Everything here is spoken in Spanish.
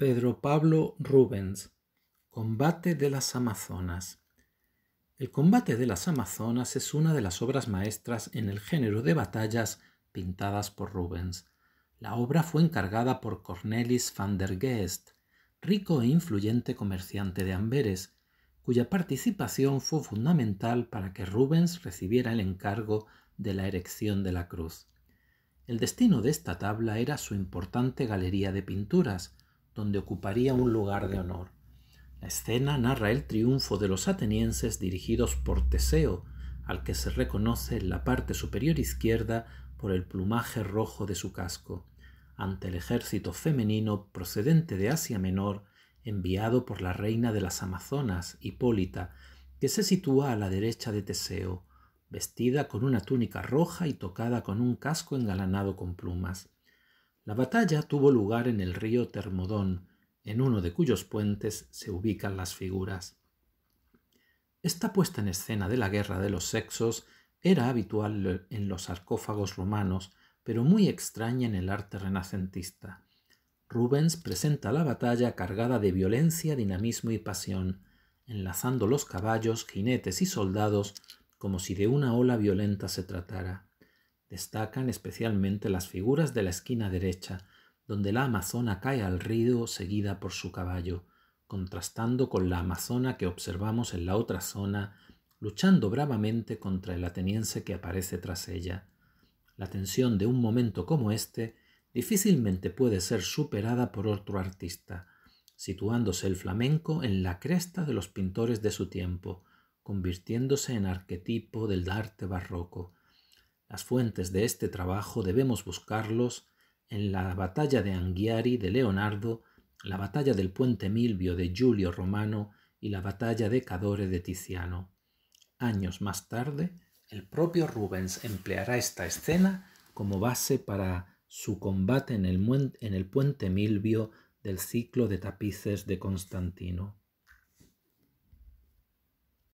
Pedro Pablo Rubens, Combate de las Amazonas. El combate de las Amazonas es una de las obras maestras en el género de batallas pintadas por Rubens. La obra fue encargada por Cornelis van der Geest, rico e influyente comerciante de Amberes, cuya participación fue fundamental para que Rubens recibiera el encargo de la erección de la cruz. El destino de esta tabla era su importante galería de pinturas, donde ocuparía un lugar de honor. La escena narra el triunfo de los atenienses dirigidos por Teseo, al que se reconoce en la parte superior izquierda por el plumaje rojo de su casco, ante el ejército femenino procedente de Asia Menor enviado por la reina de las Amazonas, Hipólita, que se sitúa a la derecha de Teseo, vestida con una túnica roja y tocada con un casco engalanado con plumas. La batalla tuvo lugar en el río Termodón, en uno de cuyos puentes se ubican las figuras. Esta puesta en escena de la guerra de los sexos era habitual en los sarcófagos romanos, pero muy extraña en el arte renacentista. Rubens presenta la batalla cargada de violencia, dinamismo y pasión, enlazando los caballos, jinetes y soldados como si de una ola violenta se tratara. Destacan especialmente las figuras de la esquina derecha, donde la amazona cae al río seguida por su caballo, contrastando con la amazona que observamos en la otra zona, luchando bravamente contra el ateniense que aparece tras ella. La tensión de un momento como este difícilmente puede ser superada por otro artista, situándose el flamenco en la cresta de los pintores de su tiempo, convirtiéndose en arquetipo del arte barroco, las fuentes de este trabajo debemos buscarlos en la batalla de Anghiari de Leonardo, la batalla del puente Milvio de Julio Romano y la batalla de Cadore de Tiziano. Años más tarde, el propio Rubens empleará esta escena como base para su combate en el, en el puente Milvio del ciclo de tapices de Constantino.